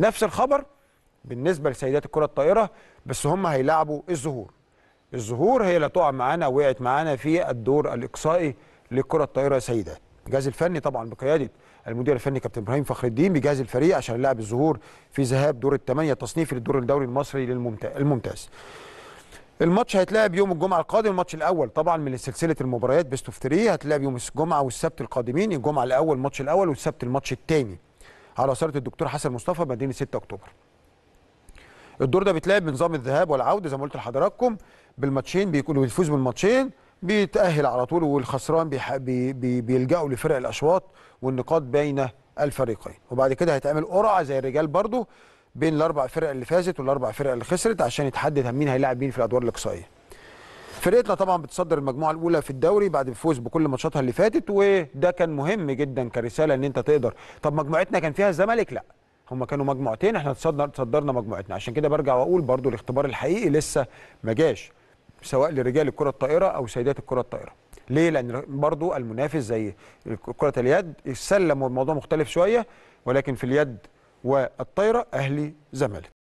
نفس الخبر بالنسبه لسيدات الكره الطائره بس هم هيلاعبوا الظهور الظهور هي اللي تقع معانا وقعت معانا في الدور الاقصائي للكره الطائره سيدات الجهاز الفني طبعا بقياده المدير الفني كابتن ابراهيم فخر الدين بيجهز الفريق عشان لعب الظهور في ذهاب دور الثمانيه التصنيفي للدور الدوري المصري للممتاز الماتش هيتلعب يوم الجمعه القادم الماتش الاول طبعا من سلسله المباريات بيست اوف 3 هتلعب يوم الجمعه والسبت القادمين الجمعه الاول الماتش الاول والسبت الماتش الثاني على اثاره الدكتور حسن مصطفى مدينه 6 اكتوبر. الدور ده بيتلعب بنظام الذهاب والعوده زي ما قلت لحضراتكم بالماتشين بيكون بيفوز بالماتشين بيتاهل على طول والخسران بيح... بي... بي... بيلجأوا لفرق الاشواط والنقاط بين الفريقين وبعد كده هيتعمل قرعه زي الرجال برضو بين الاربع فرق اللي فازت والاربع فرق اللي خسرت عشان يتحدد مين هيلاعب مين في الادوار الاقصائيه. فرقتنا طبعا بتصدر المجموعه الاولى في الدوري بعد الفوز بكل ماتشاتها اللي فاتت وده كان مهم جدا كرساله ان انت تقدر طب مجموعتنا كان فيها الزمالك لا هم كانوا مجموعتين احنا تصدرنا مجموعتنا عشان كده برجع واقول برضو الاختبار الحقيقي لسه ما جاش سواء لرجال الكره الطائره او سيدات الكره الطائره ليه لان برضو المنافس زي كره اليد السله الموضوع مختلف شويه ولكن في اليد والطايره اهلي زمالك